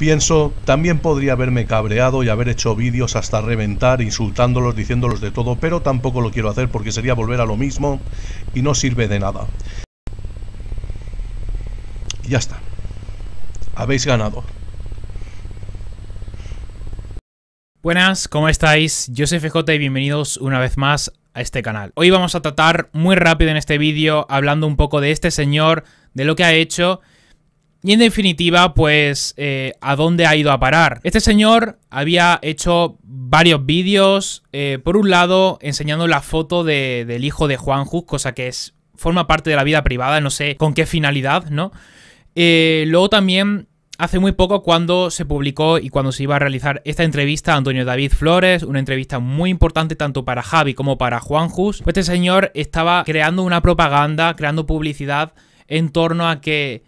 pienso, también podría haberme cabreado y haber hecho vídeos hasta reventar, insultándolos, diciéndolos de todo, pero tampoco lo quiero hacer porque sería volver a lo mismo y no sirve de nada. Y ya está. Habéis ganado. Buenas, ¿cómo estáis? Yo soy FJ y bienvenidos una vez más a este canal. Hoy vamos a tratar muy rápido en este vídeo hablando un poco de este señor, de lo que ha hecho y en definitiva, pues, eh, ¿a dónde ha ido a parar? Este señor había hecho varios vídeos, eh, por un lado, enseñando la foto del hijo de Juan Jus, cosa que es forma parte de la vida privada, no sé con qué finalidad, ¿no? Eh, luego también, hace muy poco, cuando se publicó y cuando se iba a realizar esta entrevista a Antonio David Flores, una entrevista muy importante tanto para Javi como para Juanjus, pues este señor estaba creando una propaganda, creando publicidad en torno a que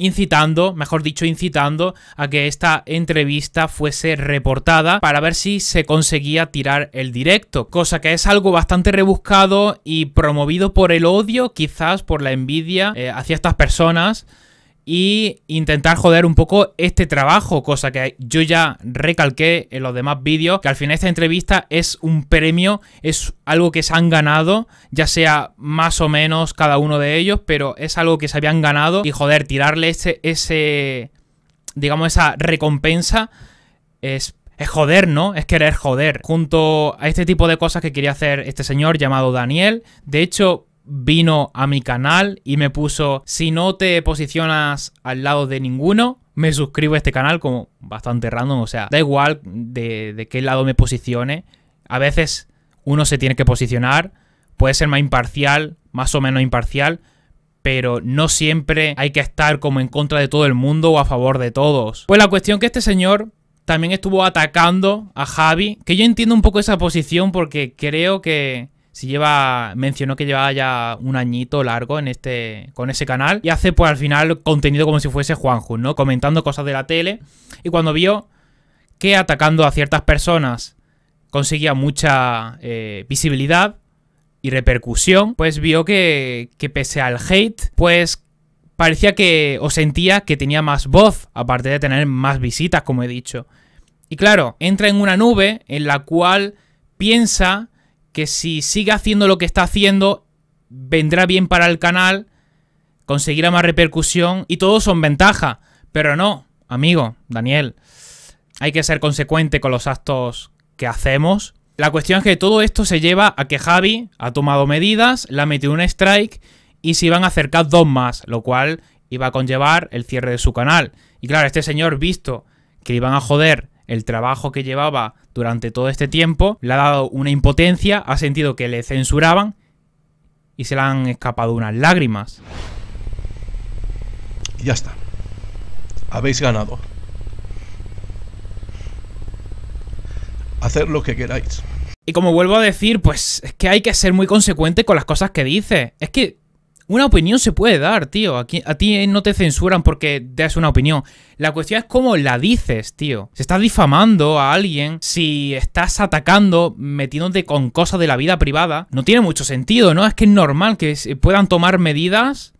incitando, mejor dicho, incitando a que esta entrevista fuese reportada para ver si se conseguía tirar el directo, cosa que es algo bastante rebuscado y promovido por el odio, quizás por la envidia eh, hacia estas personas y intentar joder un poco este trabajo, cosa que yo ya recalqué en los demás vídeos, que al final esta entrevista es un premio, es algo que se han ganado, ya sea más o menos cada uno de ellos, pero es algo que se habían ganado y joder, tirarle ese, ese digamos, esa recompensa es es joder, ¿no? Es querer joder. Junto a este tipo de cosas que quería hacer este señor llamado Daniel. De hecho, vino a mi canal y me puso, si no te posicionas al lado de ninguno, me suscribo a este canal como bastante random, o sea, da igual de, de qué lado me posicione, a veces uno se tiene que posicionar, puede ser más imparcial, más o menos imparcial, pero no siempre hay que estar como en contra de todo el mundo o a favor de todos. Pues la cuestión que este señor también estuvo atacando a Javi, que yo entiendo un poco esa posición porque creo que si lleva, mencionó que llevaba ya un añito largo en este, con ese canal y hace pues al final contenido como si fuese Juanjo ¿no? Comentando cosas de la tele y cuando vio que atacando a ciertas personas conseguía mucha eh, visibilidad y repercusión, pues vio que, que pese al hate, pues parecía que o sentía que tenía más voz, aparte de tener más visitas, como he dicho. Y claro, entra en una nube en la cual piensa que si sigue haciendo lo que está haciendo, vendrá bien para el canal, conseguirá más repercusión y todo son ventaja. Pero no, amigo, Daniel, hay que ser consecuente con los actos que hacemos. La cuestión es que todo esto se lleva a que Javi ha tomado medidas, le ha metido un strike y se iban a acercar dos más, lo cual iba a conllevar el cierre de su canal. Y claro, este señor, visto que iban a joder el trabajo que llevaba durante todo este tiempo, le ha dado una impotencia, ha sentido que le censuraban y se le han escapado unas lágrimas. Y Ya está. Habéis ganado. Hacer lo que queráis. Y como vuelvo a decir, pues es que hay que ser muy consecuente con las cosas que dice. Es que una opinión se puede dar, tío. Aquí, a ti eh, no te censuran porque te das una opinión. La cuestión es cómo la dices, tío. Si estás difamando a alguien, si estás atacando, metiéndote con cosas de la vida privada, no tiene mucho sentido, ¿no? Es que es normal que puedan tomar medidas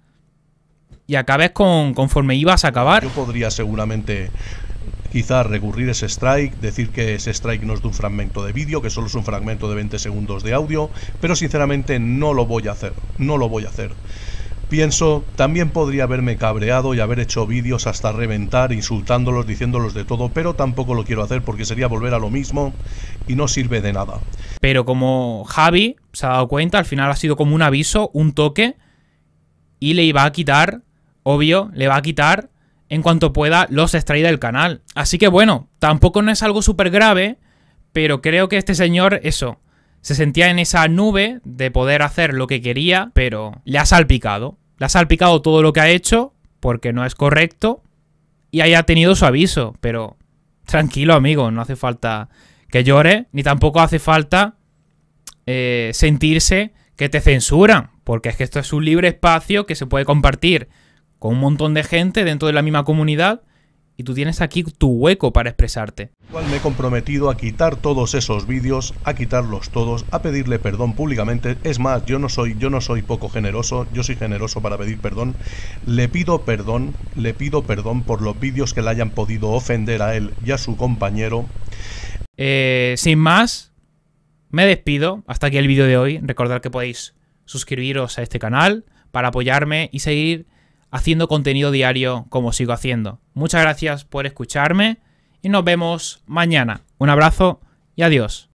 y acabes con conforme ibas a acabar. Yo podría seguramente quizá recurrir ese strike, decir que ese strike no es de un fragmento de vídeo, que solo es un fragmento de 20 segundos de audio, pero sinceramente no lo voy a hacer, no lo voy a hacer. Pienso, también podría haberme cabreado y haber hecho vídeos hasta reventar, insultándolos, diciéndolos de todo, pero tampoco lo quiero hacer porque sería volver a lo mismo y no sirve de nada. Pero como Javi se ha dado cuenta, al final ha sido como un aviso, un toque, y le iba a quitar, obvio, le va a quitar en cuanto pueda los extraí del canal. Así que bueno, tampoco no es algo súper grave, pero creo que este señor, eso, se sentía en esa nube de poder hacer lo que quería, pero le ha salpicado. Le ha salpicado todo lo que ha hecho, porque no es correcto, y haya tenido su aviso, pero tranquilo amigo, no hace falta que llore, ni tampoco hace falta eh, sentirse que te censuran, porque es que esto es un libre espacio que se puede compartir con un montón de gente dentro de la misma comunidad y tú tienes aquí tu hueco para expresarte. Me he comprometido a quitar todos esos vídeos, a quitarlos todos, a pedirle perdón públicamente. Es más, yo no soy, yo no soy poco generoso, yo soy generoso para pedir perdón. Le pido perdón, le pido perdón por los vídeos que le hayan podido ofender a él y a su compañero. Eh, sin más, me despido. Hasta aquí el vídeo de hoy. Recordad que podéis suscribiros a este canal para apoyarme y seguir haciendo contenido diario como sigo haciendo. Muchas gracias por escucharme y nos vemos mañana. Un abrazo y adiós.